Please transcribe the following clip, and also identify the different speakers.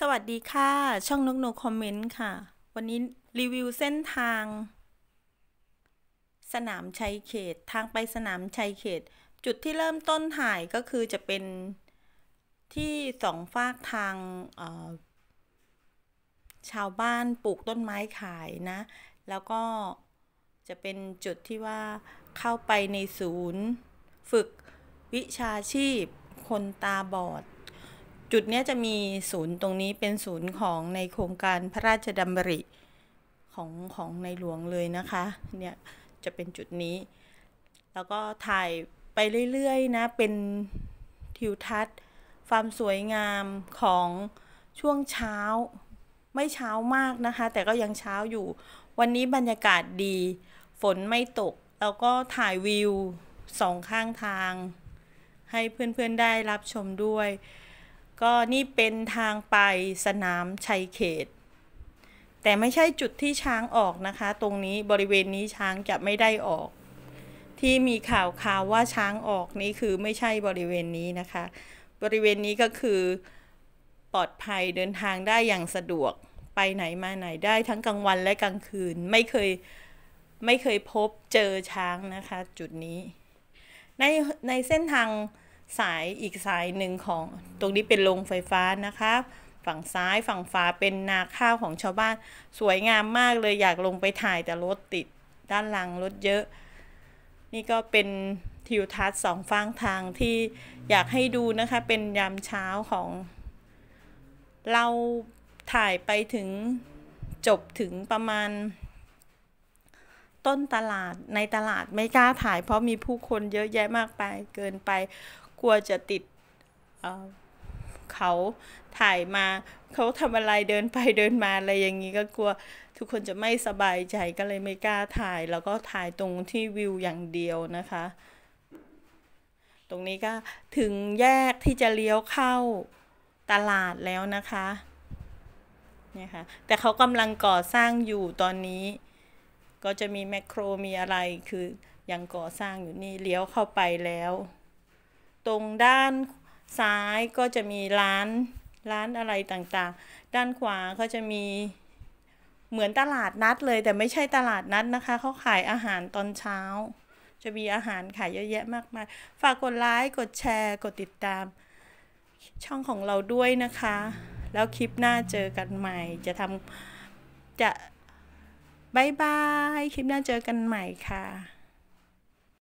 Speaker 1: สวัสดีค่ะช่องนกโนคอมเมนต์ค่ะ วันนี้ รีวิว เส้นทาง สนามชัยเขตทางไปสนามชัยเขต จุดที่เริ่มต้นถ่ายก็คือจะเป็นที่สองฝากทางชาวบ้านปลูกต้นไม้ขายนะ แล้วก็ จะเป็นจุดที่ว่าเข้าไปในศูนย์ฝึกวิชาชีพคนตาบอดจุดนี้จะมีศูนย์ตรงนี้เป็นศูนย์ของในโครงการพระราชดำริของของในหลวงเลยนะคะ เนี่ยจะเป็นจุดนี้ แล้วก็ถ่ายไปเรื่อยๆนะ เป็นทิวทัศน์ความสวยงามของช่วงเช้าไม่เช้ามากนะคะแต่ก็ยังเช้าอยู่วันนี้บรรยากาศดี ฝนไม่ตกแล้วก็ถ่ายวิวสองข้างทางให้เพื่อนๆได้รับชมด้วยก็นี่เป็นทางไปสนามชัยเขต แต่ไม่ใช่จุดที่ช้างออกนะคะ ตรงนี้บริเวณนี้ช้างจะไม่ได้ออก ที่มีข่าวข่าวว่าช้างออกนี่คือไม่ใช่บริเวณนี้นะคะ บริเวณนี้ก็คือปลอดภัยเดินทางได้อย่างสะดวกไปไหนมาไหนได้ทั้งกลางวันและกลางคืน ไม่เคยไม่เคยพบเจอช้างนะคะจุดนี้ ในในเส้นทางสายอีกสายหนึ่งของตรงนี้เป็นโรงไฟฟ้านะคะ ฝั่งซ้ายฝั่งฝาเป็นนาข้าวของชาวบ้าน สวยงามมากเลยอยากลงไปถ่ายแต่รถติดด้านหลังรถเยอะ นี่ก็เป็นทิวทัศน์สองฟางทางที่อยากให้ดูนะคะเป็นยามเช้าของ เราถ่ายไปถึงจบถึงประมาณ ต้นตลาดในตลาดไม่กล้าถ่าย เพราะมีผู้คนเยอะแยะมากไปเกินไปลัวจะติด เขาถ่ายมาเขาทำอะไรเดินไปเดินมาอะไรอย่างนี้ก็กลัวทุกคนจะไม่สบายใจก็เลยไม่กล้าถ่าย แล้วก็ถ่ายตรงที่วิวอย่างเดียวนะคะ ตรงนี้ก็ถึงแยกที่จะเลี้ยวเข้าตลาดแล้วนะคะเนี่ยค่ะแต่เขากำลังก่อสร้างอยู่ตอนนี้ ก็จะมีแมคโครมีอะไรคือยังก่อสร้างอยู่นี่เลี้ยวเข้าไปแล้วตรงด้านซ้ายก็จะมีร้านร้านอะไรต่างๆ ด้านขวาเขาจะมีเหมือนตลาดนัดเลย แต่ไม่ใช่ตลาดนัดนะคะ เขาขายอาหารตอนเช้า จะมีอาหารขายเยอะแยะมากมายฝากกดไลค์กดแชร์กดติดตาม ช่องของเราด้วยนะคะ แล้วคลิปหน้าเจอกันใหม่ จะทำจะบายบาย คลิปหน้าเจอกันใหม่ค่ะ